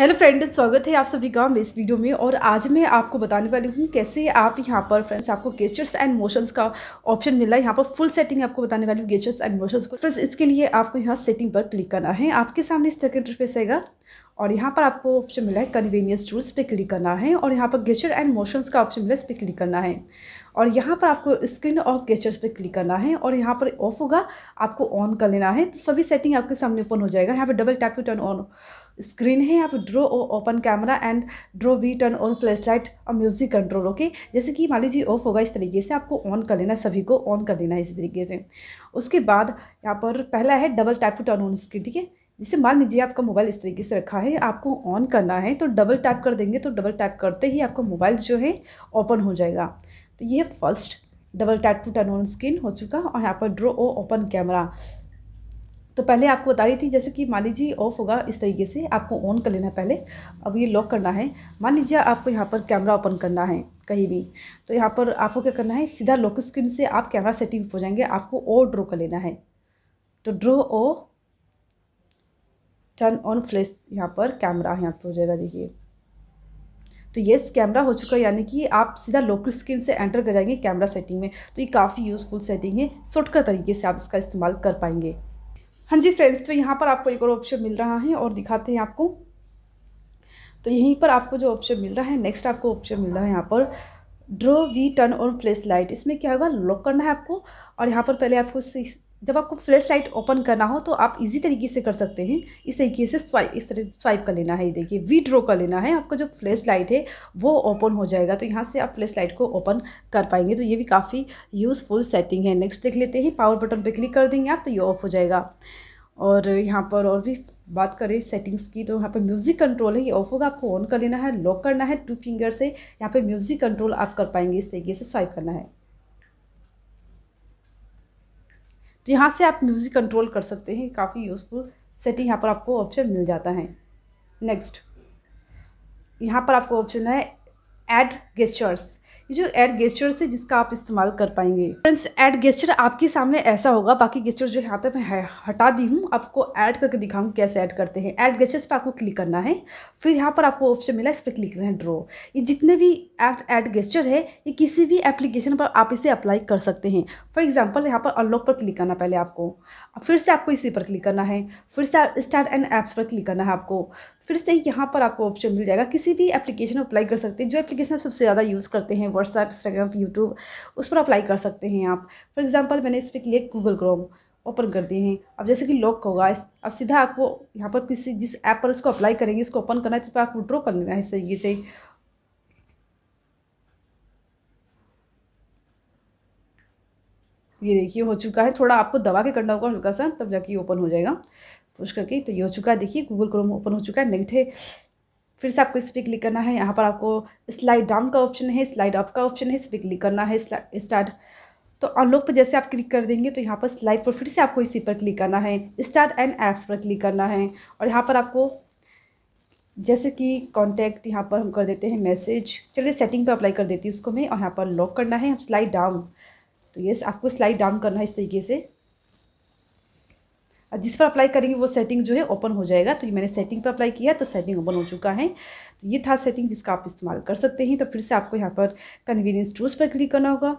hello friend स्वागत है आप सभी का इस वीडियो में और आज मैं आपको बताने वाली हूँ कैसे आप यहाँ पर फ्रेंड्स आपको गेस्टर्स एंड मोशंस का ऑप्शन मिला है यहाँ पर फुल सेटिंग आपको बताने वाली हूँ गेस्टर्स एंड मोशंस को फ्रेंड्स इसके लिए आपको यहाँ सेटिंग पर क्लिक करना है आपके सामने इस तरह का इंटरफेस आएगा और यहाँ पर आपको ऑप्शन मिला है कन्वीनियंस टूल्स पर क्लिक करना है और यहाँ पर गेस्टर एंड मोशंस का ऑप्शन मिला है इस पर क्लिक करना है और यहाँ पर आपको स्क्रीन ऑफ गेस्टर्स पर क्लिक करना है और यहाँ पर ऑफ होगा आपको ऑन कर लेना है तो सभी सेटिंग आपके सामने ओपन हो जाएगा यहाँ पर double tap to turn on screen है यहाँ पर draw open camera and draw V turn on flash light और म्यूजिक कंट्रोल ओके जैसे कि मान लीजिए ऑफ होगा इस तरीके से आपको ऑन कर लेना है सभी को ऑन कर लेना है इसी तरीके से उसके बाद यहाँ पर पहला है double tap to turn on screen ठीक है जैसे मान लीजिए आपका मोबाइल इस तरीके से रखा है आपको ऑन करना है तो डबल टैप कर देंगे तो डबल टैप करते ही आपका मोबाइल जो है ओपन हो जाएगा तो ये first double tap to turn on screen हो चुका और यहाँ पर ड्रो ओ ओपन कैमरा तो पहले आपको बता रही थी जैसे कि मान लीजिए ऑफ होगा इस तरीके से आपको ऑन कर लेना पहले अब ये लॉक करना है मान लीजिए आपको यहाँ पर कैमरा ओपन करना है कहीं भी तो यहाँ पर आपको क्या करना है सीधा लॉक स्क्रीन से आप कैमरा सेटिंग हो जाएंगे आपको ओ ड्रो कर लेना है तो draw O turn on flash यहाँ पर कैमरा यहाँ पर हो जाएगा देखिए तो येस कैमरा हो चुका है यानी कि आप सीधा लोकल स्क्रीन से एंटर कर जाएंगे कैमरा सेटिंग में तो ये काफ़ी यूज़फुल सेटिंग है शॉर्टकट तरीके से आप इसका इस्तेमाल कर पाएंगे हाँ जी फ्रेंड्स तो यहाँ पर आपको एक और ऑप्शन मिल रहा है और दिखाते हैं आपको तो यहीं पर आपको जो ऑप्शन मिल रहा है नेक्स्ट आपको ऑप्शन मिल रहा है यहाँ पर draw V turn on flash light इसमें क्या होगा लॉक करना है आपको और यहाँ पर पहले आपको जब आपको फ्लैश लाइट ओपन करना हो तो आप इजी तरीके से कर सकते हैं इस तरीके से स्वाइप इस तरह स्वाइप कर लेना है देखिए वी कर लेना है आपका जो फ्लैश लाइट है वो ओपन हो जाएगा तो यहाँ से आप फ्लैश लाइट को ओपन कर पाएंगे तो ये भी काफ़ी यूज़फुल सेटिंग है नेक्स्ट देख लेते हैं पावर बटन पर क्लिक कर देंगे आप तो ये ऑफ हो जाएगा और यहाँ पर और भी बात करें सेटिंग्स की तो यहाँ पर म्यूज़िक कंट्रोल है ये ऑफ होगा आपको ऑन कर लेना है लॉक करना है टू फिंगर से यहाँ पर म्यूज़िक कंट्रोल आप कर पाएंगे इस तरीके से स्वाइप करना है तो यहाँ से आप म्यूज़िक कंट्रोल कर सकते हैं काफ़ी यूज़फुल सेटिंग यहाँ पर आपको ऑप्शन मिल जाता है नेक्स्ट यहाँ पर आपको ऑप्शन है एड गेस्चर्स ये जो एड गेस्टर है जिसका आप इस्तेमाल कर पाएंगे फ्रेंड्स एड गेस्टर आपके सामने ऐसा होगा बाकी गेस्टर जो यहाँ पे मैं हटा दी हूँ आपको ऐड करके दिखाऊँ कैसे ऐड करते हैं ऐड गेस्टर्स पे आपको क्लिक करना है फिर यहाँ पर आपको ऑप्शन मिला इस पर क्लिक करना है ड्रॉ ये जितने भी ऐड एड गेस्टर है ये किसी भी एप्लीकेशन पर आप इसे अप्लाई कर सकते हैं फॉर एग्जाम्पल यहाँ पर अनलॉक पर क्लिक करना पहले आपको फिर से आपको इसी पर क्लिक करना है फिर से स्टार्ट एंड ऐप्स पर क्लिक करना है आपको फिर से यहाँ पर आपको ऑप्शन मिल जाएगा किसी भी एप्लीकेशन अप्लाई कर सकते हैं जो एप्लीकेशन आप सबसे ज़्यादा यूज़ करते हैं व्हाट्सएप इंस्टाग्राम यूट्यूब उस पर अप्लाई कर सकते हैं आप फॉर एग्जाम्पल मैंने इस पर लिए गूगल क्रोम ओपन कर दिए हैं अब जैसे कि लॉक होगा अब सीधा आपको यहाँ पर किसी जिस ऐप पर उसको अप्लाई करेंगे उसको ओपन करना है जिस पर आप विड्रॉ कर लेना है इस तरीके से ये देखिए हो चुका है थोड़ा आपको दबा के करना होगा हल्का सा तब जाके ओपन हो जाएगा पुश करके तो ये हो चुका है देखिए गूगल क्रोम ओपन हो चुका है नेक्स्ट है फिर से आपको इस पर क्लिक करना है यहाँ पर आपको स्लाइड डाउन का ऑप्शन है स्लाइड अप का ऑप्शन है इस पर क्लिक करना है स्टार्ट तो अनलॉक पर जैसे आप क्लिक कर देंगे तो यहाँ पर स्लाइड पर फिर से आपको इसी पर क्लिक करना है स्टार्ट एंड ऐप्स पर क्लिक करना है और यहाँ पर आपको जैसे कि कॉन्टैक्ट यहाँ पर हम कर देते हैं मैसेज चलिए सेटिंग पर अप्लाई कर देती हूँ उसको मैं और यहाँ पर लॉक करना है स्लाइड डाउन तो ये आपको स्लाइड डाउन करना है इस तरीके से जिस पर अप्लाई करेंगे वो सेटिंग जो है ओपन हो जाएगा तो ये मैंने सेटिंग पर अप्लाई किया तो सेटिंग ओपन हो चुका है तो ये था सेटिंग जिसका आप इस्तेमाल कर सकते हैं तो फिर से आपको यहाँ पर कन्वीनियंस टूल्स पर क्लिक करना होगा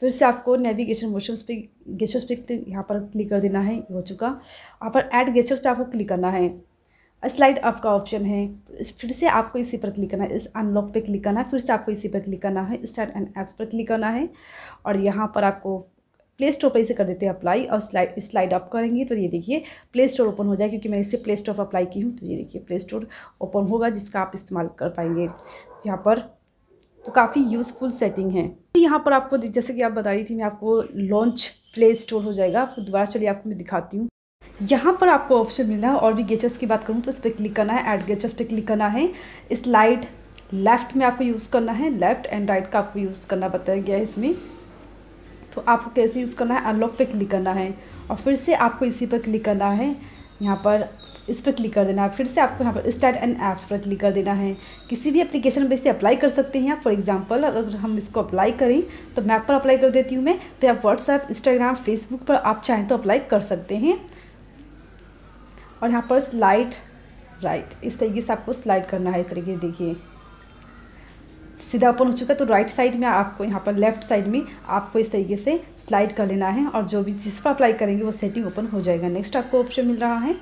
फिर से आपको नेविगेशन मोशन पे गेचर्स पे यहाँ पर क्लिक कर देना है हो चुका यहाँ पर एड गेचर्स पर आपको क्लिक करना है स्लाइड आपका ऑप्शन है फिर से आपको इसी पर क्लिक करना है इस अनलॉक पे क्लिक करना है फिर से आपको इसी पर क्लिक करना है स्टार्ट एंड ऐप्स पर क्लिक करना है और यहाँ पर आपको प्ले स्टोर पर इसे कर देते हैं अप्लाई और स्लाइड स्लाइड अप करेंगे तो ये देखिए प्ले स्टोर ओपन हो जाए क्योंकि मैं इसे प्ले स्टोर पर अप्लाई की हूँ तो ये देखिए प्ले स्टोर ओपन होगा जिसका आप इस्तेमाल कर पाएंगे यहाँ पर तो काफ़ी यूज़फुल सेटिंग है तो यहाँ पर आपको जैसे कि आप बता रही थी मैं आपको लॉन्च प्ले स्टोर हो जाएगा आपको दोबारा चलिए आपको मैं दिखाती हूँ यहाँ पर आपको ऑप्शन मिला है और भी गेचर्स की बात करूँ तो इस पर क्लिक करना है एड गेचर्स पे क्लिक करना है स्लाइड लेफ़्ट में आपको यूज़ करना है लेफ़्ट एंड राइट का आपको यूज़ करना बताया गया है इसमें तो आपको कैसे यूज़ करना है अनलॉक पे क्लिक करना है और फिर से आपको इसी पर क्लिक करना है यहाँ पर इस पर क्लिक कर देना है फिर से आपको यहाँ पर स्टार्ट एंड ऐप्स पर क्लिक कर देना है किसी भी एप्लीकेशन पर इसे अप्लाई कर सकते हैं फॉर एग्जांपल अगर हम इसको अप्लाई करें तो मैप पर अप्लाई कर देती हूँ मैं तो आप व्हाट्सएप इंस्टाग्राम फेसबुक पर आप चाहें तो अप्लाई कर सकते हैं और यहाँ पर स्लाइड राइट इस तरीके से आपको स्लाइड करना है इस तरीके से देखिए सीधा ओपन हो चुका है तो राइट साइड में आपको यहाँ पर लेफ्ट साइड में आपको इस तरीके से स्लाइड कर लेना है और जो भी जिस पर अप्लाई करेंगे वो सेटिंग ओपन हो जाएगा नेक्स्ट आपको ऑप्शन मिल रहा है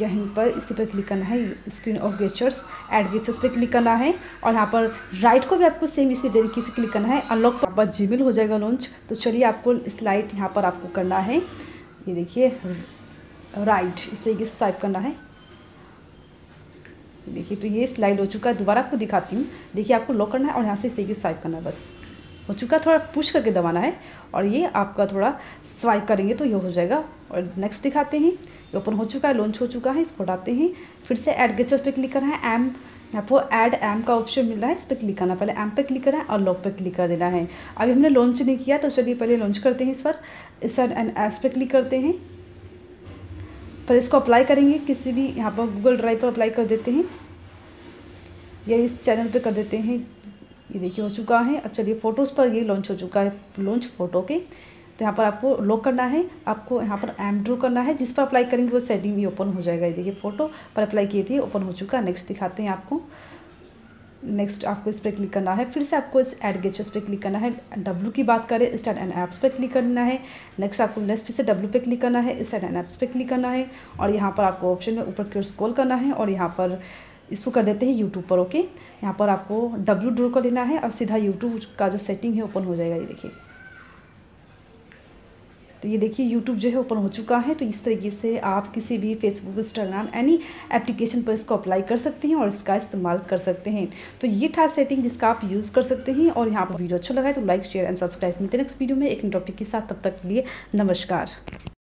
यहीं पर इसी पर क्लिक करना है screen off gestures add gestures पर क्लिक करना है और यहाँ पर राइट को भी आपको सेम इसी तरीके से क्लिक करना है अनलॉक पर जीमेल हो जाएगा लॉन्च तो चलिए आपको स्लाइड यहाँ पर आपको करना है ये देखिए राइट इस तरीके से स्वाइप करना है देखिए तो ये स्लाइड हो चुका है दोबारा आपको दिखाती हूँ देखिए आपको लॉक करना है और यहाँ से इस तरीके से स्वाइप करना है बस हो चुका थोड़ा पुश करके दबाना है और ये आपका थोड़ा स्वाइप करेंगे तो ये हो जाएगा और नेक्स्ट दिखाते हैं ये ओपन हो चुका है लॉन्च हो चुका है इसको हटाते हैं फिर से एड गेचर पर क्लिक करना है एम आपको एड एम का ऑप्शन मिल रहा है इस पर क्लिक करना पहले एम पे क्लिक करना है और लॉक पे क्लिक कर देना है अभी हमने लॉन्च नहीं किया तो चलिए पहले लॉन्च करते हैं इस पर इस पर एंड एप्स पे क्लिक करते हैं पर इसको अप्लाई करेंगे किसी भी यहाँ पर गूगल ड्राइव पर अप्लाई कर देते हैं या इस चैनल पे कर देते हैं ये देखिए हो चुका है अब चलिए फ़ोटोज़ पर ये लॉन्च हो चुका है लॉन्च फ़ोटो के तो यहाँ पर आपको लॉक करना है आपको यहाँ पर एम ड्रू करना है जिस पर अप्लाई करेंगे वो सेटिंग भी ओपन हो जाएगा ये देखिए फ़ोटो पर अप्लाई किए थे ओपन हो चुका है नेक्स्ट दिखाते हैं आपको नेक्स्ट आपको इस पर क्लिक करना है फिर से आपको इस एड गेचर्स पे क्लिक करना है डब्लू की बात करें स्टार्ट एंड ऐप्स पे क्लिक करना है नेक्स्ट आपको नेक्स्ट फिर से डब्लू पे क्लिक करना है स्टार्ट एंड ऐप्स पे क्लिक करना है और यहाँ पर आपको ऑप्शन में ऊपर की ओर करना है और यहाँ पर इसको कर देते हैं यूट्यूब पर ओके यहाँ पर आपको डब्लू ड्रो कर लेना है और सीधा यूट्यूब का जो सेटिंग है ओपन हो जाएगा ये देखिए तो ये देखिए यूट्यूब जो है ओपन हो चुका है तो इस तरीके से आप किसी भी फेसबुक इंस्टाग्राम एनी एप्लीकेशन पर इसको अप्लाई कर सकते हैं और इसका इस्तेमाल कर सकते हैं तो ये था सेटिंग जिसका आप यूज़ कर सकते हैं और यहाँ पर वीडियो अच्छा लगा है तो लाइक शेयर एंड सब्सक्राइब मिलते नेक्स्ट वीडियो में एक टॉपिक के साथ तब तक के लिए नमस्कार